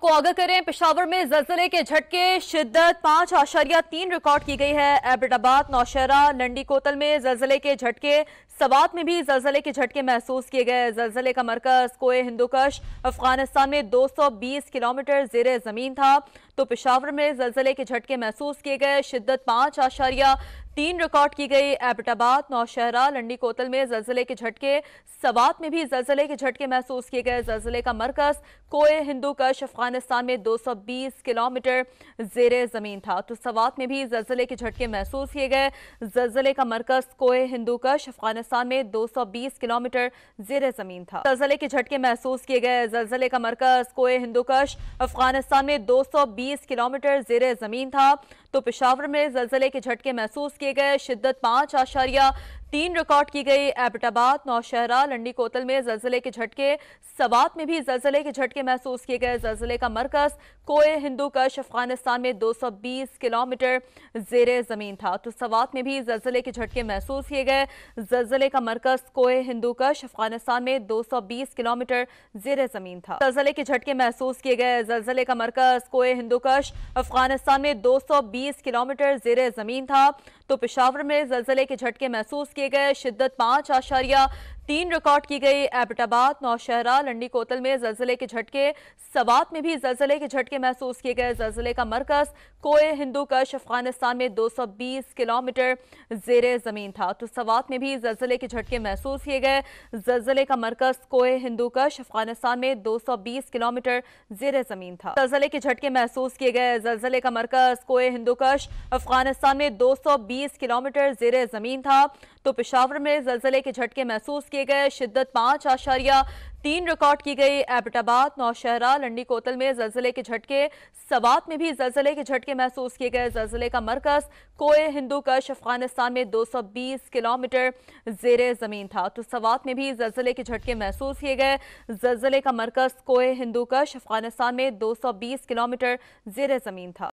को आगा करें पिशावर में जलजिले के झटके शिद्दत पांच आशारिया तीन रिकॉर्ड की गई है एबटाबाद नौशहरा नंडी कोतल में जलजिले के झटके सवात में भी जलजिले के झटके महसूस किए गए जलजिले का मरकज कोए हिंदुकश अफगानिस्तान में 220 किलोमीटर जेर जमीन था तो पिशावर में जलजिले के झटके महसूस किए गए शिद्दत पांच आशारिया तीन रिकॉर्ड की गई एबटाबाद नौशहरा लंडी कोतल में जलजिले के झटके सवात में भी जलजिले के झटके महसूस किए गए जलजिले का मरकज कोए हिंदू कश अफगानिस्तान में 220 किलोमीटर जेर जमीन था तो सवात में भी जलजिले के झटके महसूस किए गए जलजिले का मरकज कोए हिंदू कश अफगानिस्तान में 220 किलोमीटर जेर जमीन था जलजिले के झटके महसूस किए गए जलजिले का मरकज कोए हिंदू कश अफगानिस्तान में दो किलोमीटर जेर जमीन था तो पिशावर में जलजिले के झटके महसूस किए गए शिद्दत पांच आशारिया तीन रिकॉर्ड की गई एबटाबाद नौशहरा लंडी कोतल में जलजिले के झटके सवात में भी जलजिले के झटके महसूस किए गए जलजिले का मरकज कोए हिंदू कश अफगानिस्तान में 220 किलोमीटर जेर ज़मीन था तो सवात में भी जलजिले के झटके महसूस किए गए जलजिले का मरकज कोए हिंदू कश अफगानिस्तान में 220 किलोमीटर जेर ज़मीन था जलजिले के झटके महसूस किए गए जलजिले का मरकज कोए हिंदू कश अफगानिस्तान में दो किलोमीटर जेर ज़मीन था तो पिशावर में जलजले के झटके महसूस किए गए शिद्दत पांच आशारिया तीन रिकॉर्ड की गई एबटाबाद नौशहरा लंडी कोतल में जलजिले के झटके सवात में भी जलजिले के झटके महसूस किए गए जलजिले का मरकज कोए हिंदू कश अफगानिस्तान में 220 किलोमीटर जेर ज़मीन था तो सवात में भी जलजिले के झटके महसूस किए गए जलजिले का मरकज कोए हिंदू कश अफगानिस्तान में 220 किलोमीटर जेर ज़मीन था जलजिले के झटके महसूस किए गए जलजिले का मरकज कोए हिंदू कश अफगानिस्तान में दो किलोमीटर जेर ज़मीन था तो पिशावर में जलजिले के झटके महसूस किए किए गए शिद्दत पांच आशारिया तीन रिकॉर्ड की गई एबटाबाद नौशहरा लंडी कोतल में जलजिले के झटके सवात में भी जलजिले के झटके महसूस किए गए जलजिले का मरकज कोए हिंदू कश अफगानिस्तान में 220 किलोमीटर जेर ज़मीन था तो सवात में भी जलजिले के झटके महसूस किए गए जलजिले का मरकज कोए हिंदू कश अफगानिस्तान में 220 किलोमीटर जेर ज़मीन था